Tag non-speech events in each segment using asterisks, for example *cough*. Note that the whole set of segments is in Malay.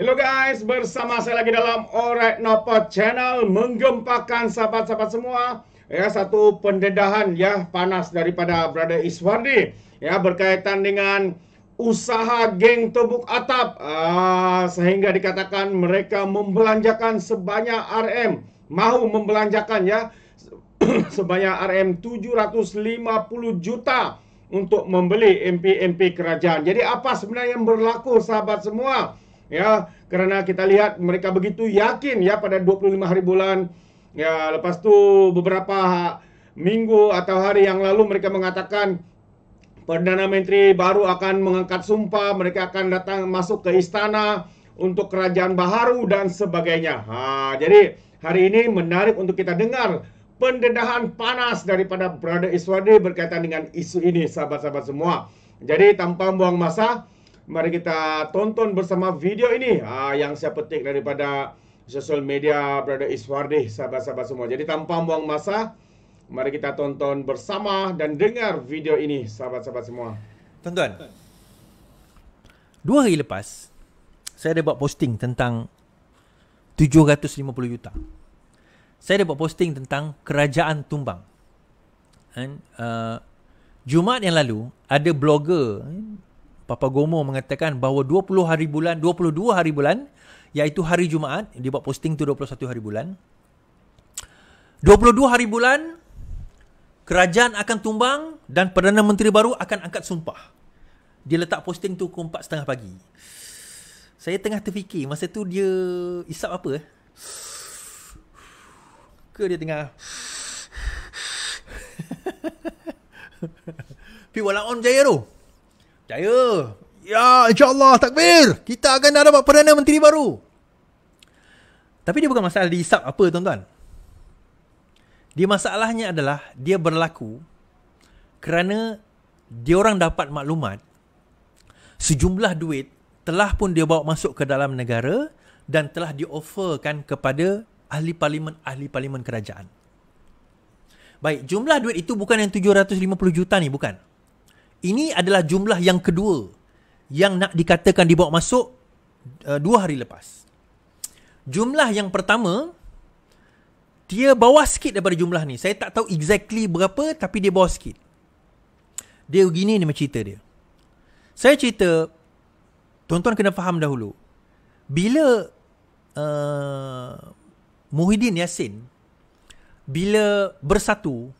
Hello guys, bersama saya lagi dalam Orek Nopot Channel Menggempakan sahabat-sahabat semua Ya, satu pendedahan ya panas daripada Brother Iswardi Ya, berkaitan dengan usaha geng tubuk atap ah, Sehingga dikatakan mereka membelanjakan sebanyak RM Mahu membelanjakan ya *clears throat* Sebanyak RM 750 juta Untuk membeli MP-MP kerajaan Jadi apa sebenarnya yang berlaku sahabat semua? ya kerana kita lihat mereka begitu yakin ya pada 25 hari bulan ya lepas tu beberapa minggu atau hari yang lalu mereka mengatakan perdana menteri baru akan mengangkat sumpah mereka akan datang masuk ke istana untuk kerajaan baharu dan sebagainya. Ha jadi hari ini menarik untuk kita dengar pendedahan panas daripada Brother Iswadi berkaitan dengan isu ini sahabat-sahabat semua. Jadi tanpa buang masa Mari kita tonton bersama video ini uh, yang saya petik daripada sosial media Brother Iswardi, sahabat-sahabat semua. Jadi tanpa buang masa, mari kita tonton bersama dan dengar video ini, sahabat-sahabat semua. Tonton. Dua hari lepas, saya ada buat posting tentang 750 juta. Saya ada buat posting tentang kerajaan tumbang. And, uh, Jumaat yang lalu, ada blogger Papa Gomo mengatakan bahawa 20 hari bulan, 22 hari bulan, iaitu hari Jumaat, dia buat posting tu 21 hari bulan. 22 hari bulan, kerajaan akan tumbang dan Perdana Menteri baru akan angkat sumpah. Dia letak posting tu pukul 4 pagi. Saya tengah terfikir, masa tu dia isap apa? Eh? Ke dia tengah... *laughs* Pergi Walaon Jaya tu. Percaya. Ya, insyaAllah. Takbir. Kita akan dapat Perdana Menteri baru. Tapi dia bukan masalah dihisap apa tuan-tuan. Dia masalahnya adalah dia berlaku kerana dia orang dapat maklumat sejumlah duit telah pun dia bawa masuk ke dalam negara dan telah dioferkan kepada ahli parlimen ahli parlimen kerajaan. Baik, jumlah duit itu bukan yang 750 juta ni, bukan. Ini adalah jumlah yang kedua yang nak dikatakan dibawa masuk uh, dua hari lepas. Jumlah yang pertama, dia bawah sikit daripada jumlah ni. Saya tak tahu exactly berapa tapi dia bawah sikit. Dia begini ni cerita dia. Saya cerita, tuan-tuan kena faham dahulu. Bila uh, Muhyiddin Yassin, bila bersatu,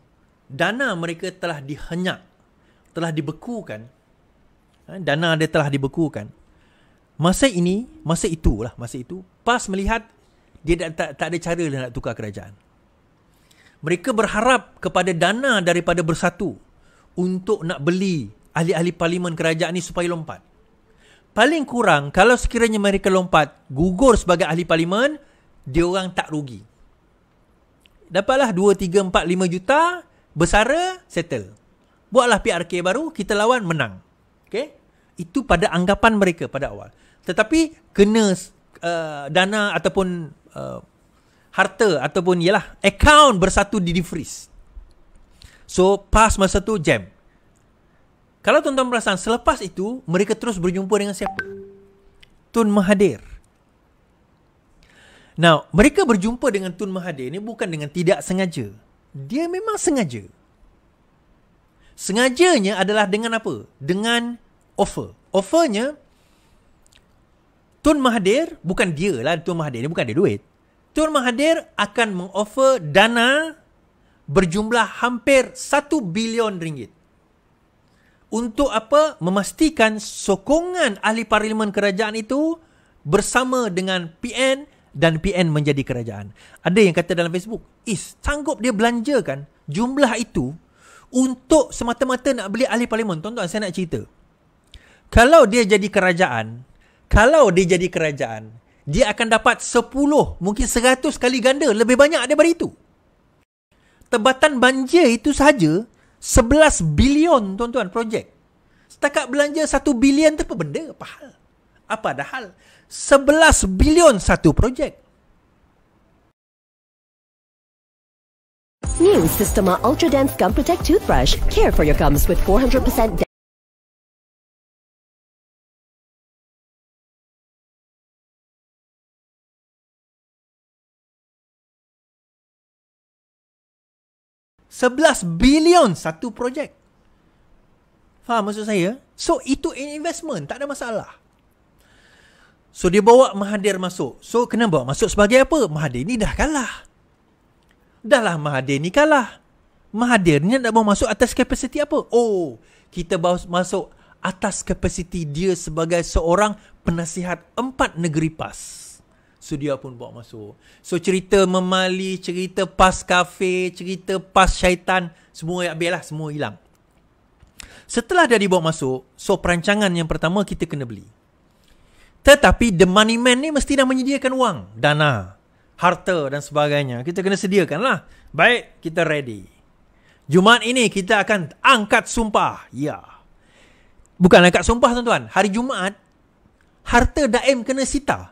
dana mereka telah dihenyak telah dibekukan. Ha, dana dia telah dibekukan. Masa ini, masa itulah, masa itu, PAS melihat dia tak, tak, tak ada cara dia nak tukar kerajaan. Mereka berharap kepada dana daripada bersatu untuk nak beli ahli-ahli parlimen kerajaan ni supaya lompat. Paling kurang, kalau sekiranya mereka lompat, gugur sebagai ahli parlimen, dia orang tak rugi. Dapatlah 2, 3, 4, 5 juta, bersara, settle buatlah PRK baru, kita lawan, menang. Okay? Itu pada anggapan mereka pada awal. Tetapi kena uh, dana ataupun uh, harta ataupun ialah account bersatu di defreeze. So pas masa tu jam. Kalau tuan-tuan perasan selepas itu mereka terus berjumpa dengan siapa? Tun Mahathir. Now, mereka berjumpa dengan Tun Mahathir ni bukan dengan tidak sengaja. Dia memang sengaja. Sengajanya adalah dengan apa? Dengan offer. Offernya, Tun Mahathir, bukan dia lah Tun Mahathir, ni bukan dia duit. Tun Mahathir akan mengoffer dana berjumlah hampir 1 bilion ringgit. Untuk apa? Memastikan sokongan ahli parlimen kerajaan itu bersama dengan PN dan PN menjadi kerajaan. Ada yang kata dalam Facebook, Is, sanggup dia belanjakan jumlah itu untuk semata-mata nak beli ahli parlimen. Tuan-tuan, saya nak cerita. Kalau dia jadi kerajaan, kalau dia jadi kerajaan, dia akan dapat 10, mungkin 100 kali ganda. Lebih banyak daripada itu. Tebatan banjir itu sahaja 11 bilion tuan-tuan projek. Setakat belanja 1 bilion itu apa benda? Apa hal? Apa dah hal? 11 bilion satu projek. New Systema Ultra Dense Gum Protect Toothbrush. Care for your gums with 400% Sebelas bilion satu projek. Faham maksud saya? So, itu investment. Tak ada masalah. So, dia bawa Mahathir masuk. So, kena bawa masuk sebagai apa? Mahathir ni dah kalah dahlah Mahathir ni kalah. Mahathir ni nak bawa masuk atas kapasiti apa? Oh, kita bawa masuk atas kapasiti dia sebagai seorang penasihat empat negeri PAS. So dia pun bawa masuk. So cerita memali, cerita PAS kafe, cerita PAS syaitan, semua yang habis lah, semua hilang. Setelah dia dibawa masuk, so perancangan yang pertama kita kena beli. Tetapi the money man ni mesti dah menyediakan wang, dana harta dan sebagainya. Kita kena sediakanlah. Baik, kita ready. Jumaat ini kita akan angkat sumpah. Ya. Bukan angkat sumpah tuan-tuan. Hari Jumaat, harta daim kena sita.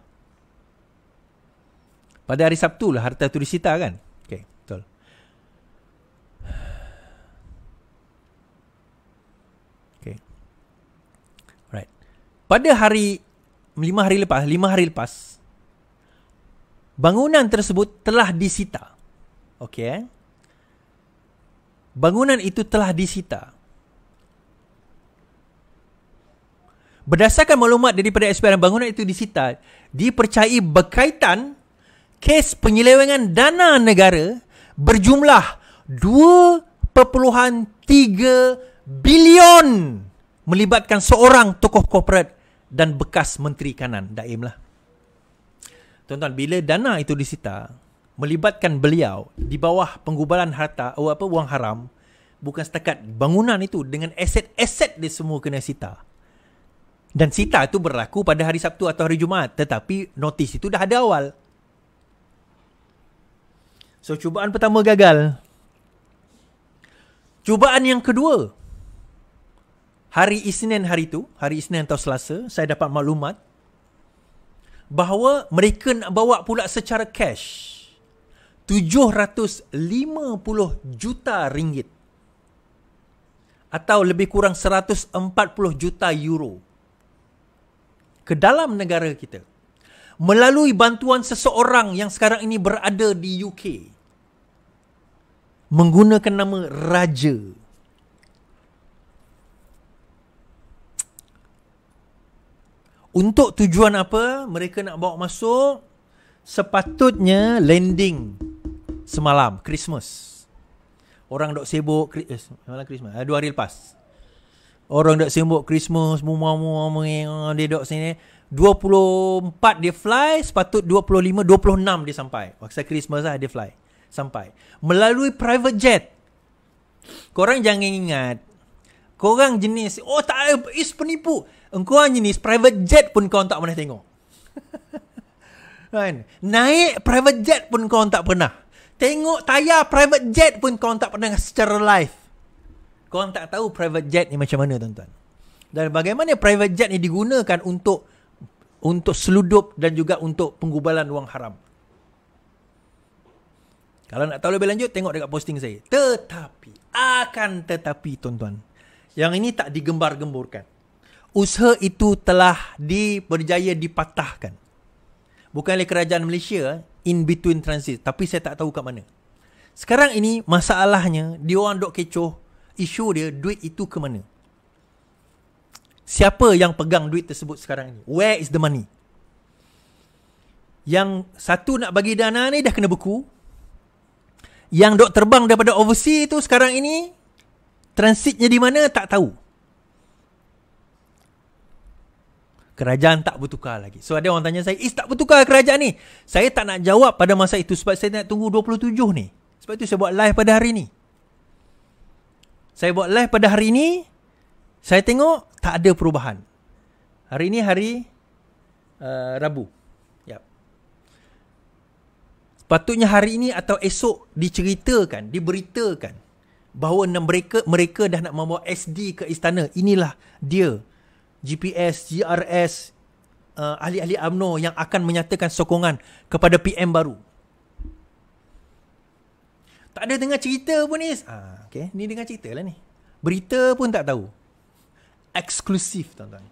Pada hari Sabtu lah harta tu disita kan? Okay, betul. Okay. Right. Pada hari, lima hari lepas, lima hari lepas, bangunan tersebut telah disita. Okey. Eh? Bangunan itu telah disita. Berdasarkan maklumat daripada SPRM, bangunan itu disita dipercayai berkaitan kes penyelewengan dana negara berjumlah 2.3 bilion melibatkan seorang tokoh korporat dan bekas menteri kanan daim lah tuan-tuan bila dana itu disita melibatkan beliau di bawah penggubalan harta atau oh, apa wang haram bukan setakat bangunan itu dengan aset-aset dia semua kena sita dan sita itu berlaku pada hari Sabtu atau hari Jumaat tetapi notis itu dah ada awal so cubaan pertama gagal cubaan yang kedua hari Isnin hari itu hari Isnin atau Selasa saya dapat maklumat bahawa mereka nak bawa pula secara cash 750 juta ringgit atau lebih kurang 140 juta euro ke dalam negara kita melalui bantuan seseorang yang sekarang ini berada di UK menggunakan nama raja Untuk tujuan apa mereka nak bawa masuk Sepatutnya landing semalam, Christmas Orang dok sibuk, eh, malam Christmas, eh, dua hari lepas Orang dok sibuk Christmas, mumah mumah mumah Dia dok sini 24 dia fly, sepatut 25, 26 dia sampai Waktu Christmas lah dia fly, sampai Melalui private jet Korang jangan ingat Korang jenis, oh tak, is penipu Engkau jenis private jet pun kau tak pernah tengok. *laughs* kan? Naik private jet pun kau tak pernah. Tengok tayar private jet pun kau tak pernah secara live. Kau tak tahu private jet ni macam mana tuan-tuan. Dan bagaimana private jet ni digunakan untuk untuk seludup dan juga untuk penggubalan wang haram. Kalau nak tahu lebih lanjut, tengok dekat posting saya. Tetapi, akan tetapi tuan-tuan. Yang ini tak digembar-gemburkan usaha itu telah di dipatahkan. Bukan oleh kerajaan Malaysia eh, in between transit tapi saya tak tahu kat mana. Sekarang ini masalahnya dia orang dok kecoh isu dia duit itu ke mana. Siapa yang pegang duit tersebut sekarang ini? Where is the money? Yang satu nak bagi dana ni dah kena buku. Yang dok terbang daripada overseas itu sekarang ini transitnya di mana tak tahu. kerajaan tak bertukar lagi. So ada orang tanya saya, "Is tak bertukar kerajaan ni?" Saya tak nak jawab pada masa itu sebab saya nak tunggu 27 ni. Sebab itu saya buat live pada hari ni. Saya buat live pada hari ni, saya tengok tak ada perubahan. Hari ni hari uh, Rabu. Yep. Sepatutnya hari ini atau esok diceritakan, diberitakan bahawa mereka mereka dah nak membawa SD ke istana. Inilah dia GPS, GRS, uh, ahli-ahli UMNO yang akan menyatakan sokongan kepada PM baru. Tak ada dengar cerita pun ni. Ah, okay. Ni dengar cerita lah ni. Berita pun tak tahu. Eksklusif tuan-tuan.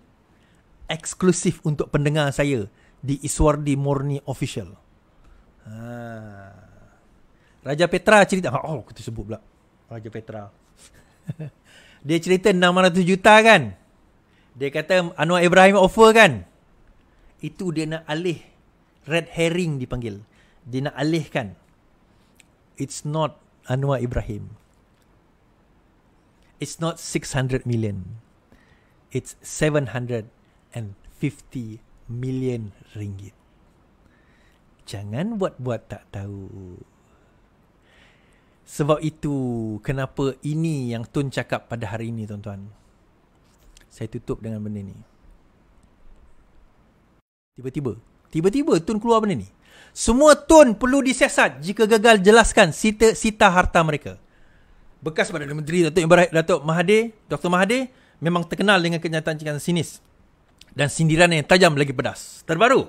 Eksklusif untuk pendengar saya di Iswardi Murni Official. Ah. Raja Petra cerita. Ha, oh, kita sebut pula. Raja Petra. *laughs* Dia cerita 600 juta kan? Dia kata Anwar Ibrahim offer kan Itu dia nak alih Red herring dipanggil Dia nak alihkan It's not Anwar Ibrahim It's not 600 million It's 750 million ringgit Jangan buat-buat tak tahu Sebab itu kenapa ini yang Tun cakap pada hari ini tuan-tuan saya tutup dengan benda ni. Tiba-tiba, tiba-tiba Tun keluar benda ni. Semua Tun perlu disiasat jika gagal jelaskan sita-sita harta mereka. Bekas Perdana Menteri Datuk Ibrahim Datuk Mahathir, Dr Mahathir memang terkenal dengan kenyataan-kenyataan sinis dan sindiran yang tajam lagi pedas. Terbaru,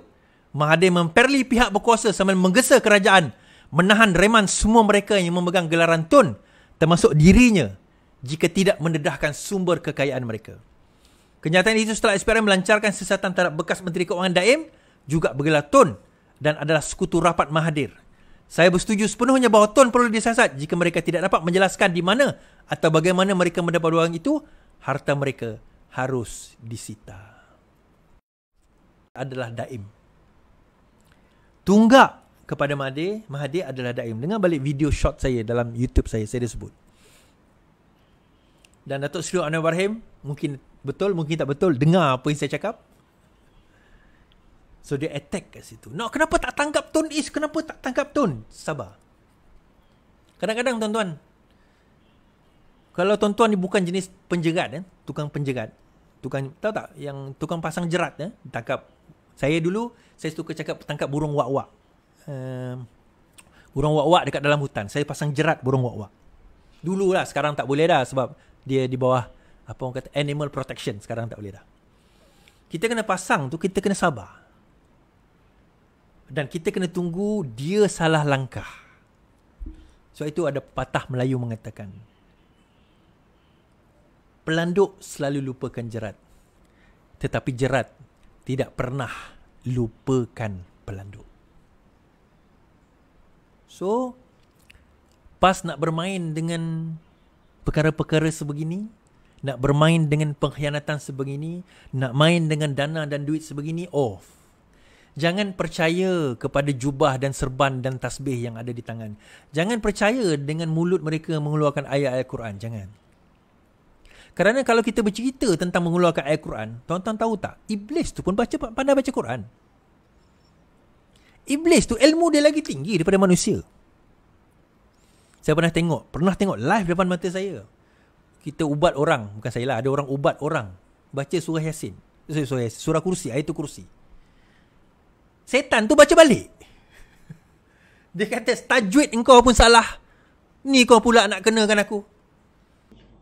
Mahathir memperli pihak berkuasa sambil menggesa kerajaan menahan reman semua mereka yang memegang gelaran Tun termasuk dirinya jika tidak mendedahkan sumber kekayaan mereka. Kenyataan itu setelah SPRM melancarkan siasatan terhadap bekas Menteri Keuangan Daim juga bergelar TUN dan adalah sekutu rapat Mahathir. Saya bersetuju sepenuhnya bahawa TUN perlu disiasat jika mereka tidak dapat menjelaskan di mana atau bagaimana mereka mendapat wang itu, harta mereka harus disita. Adalah Daim. Tunggak kepada Mahathir, Mahathir adalah Daim. Dengar balik video shot saya dalam YouTube saya, saya dah sebut. Dan Datuk Seri Anwar Ibrahim mungkin betul, mungkin tak betul, dengar apa yang saya cakap. So dia attack kat situ. Nak no, kenapa tak tangkap tone is? Kenapa tak tangkap tun? Sabar. Kadang-kadang tuan-tuan, kalau tuan-tuan ni bukan jenis penjerat, eh? tukang penjerat, tukang, tahu tak, yang tukang pasang jerat, eh? tangkap. Saya dulu, saya suka cakap tangkap burung wak-wak. Um, burung wak-wak dekat dalam hutan. Saya pasang jerat burung wak-wak. Dulu lah, sekarang tak boleh dah sebab dia di bawah apa orang kata animal protection sekarang tak boleh dah. Kita kena pasang tu kita kena sabar. Dan kita kena tunggu dia salah langkah. so, itu ada patah Melayu mengatakan Pelanduk selalu lupakan jerat. Tetapi jerat tidak pernah lupakan pelanduk. So, pas nak bermain dengan perkara-perkara sebegini, nak bermain dengan pengkhianatan sebegini, nak main dengan dana dan duit sebegini, off. Jangan percaya kepada jubah dan serban dan tasbih yang ada di tangan. Jangan percaya dengan mulut mereka mengeluarkan ayat ayat quran Jangan. Kerana kalau kita bercerita tentang mengeluarkan ayat quran tuan-tuan tahu tak? Iblis tu pun baca pandai baca Quran. Iblis tu ilmu dia lagi tinggi daripada manusia. Saya pernah tengok, pernah tengok live depan mata saya kita ubat orang bukan saya lah ada orang ubat orang baca surah yasin eh, sorry, sorry, surah kursi ayat kursi setan tu baca balik dia kata tajwid engkau pun salah ni kau pula nak kenakan aku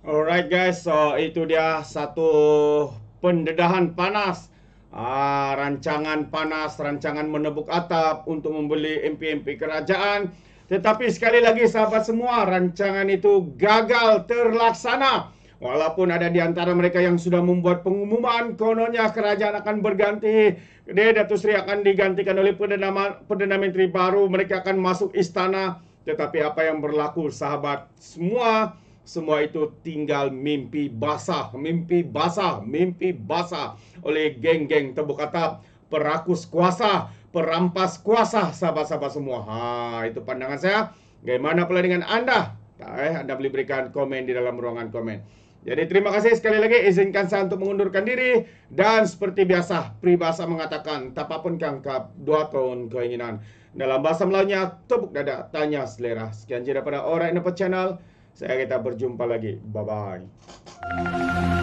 alright guys so itu dia satu pendedahan panas ah rancangan panas rancangan menebuk atap untuk membeli MPMP kerajaan tetapi sekali lagi sahabat semua rancangan itu gagal terlaksana. Walaupun ada di antara mereka yang sudah membuat pengumuman kononnya kerajaan akan berganti. Dia Datu Sri akan digantikan oleh Perdana, Perdana Menteri baru. Mereka akan masuk istana. Tetapi apa yang berlaku sahabat semua. Semua itu tinggal mimpi basah. Mimpi basah. Mimpi basah. Oleh geng-geng tebuk kata perakus kuasa perampas kuasa sahabat-sahabat semua. Ha, itu pandangan saya. Bagaimana pula dengan anda? Tak, eh? Anda boleh berikan komen di dalam ruangan komen. Jadi terima kasih sekali lagi izinkan saya untuk mengundurkan diri dan seperti biasa peribahasa mengatakan tak apa pun kangkap dua tahun keinginan dalam bahasa Melayunya tepuk dada tanya selera sekian jeda pada orang yang channel saya kita berjumpa lagi bye bye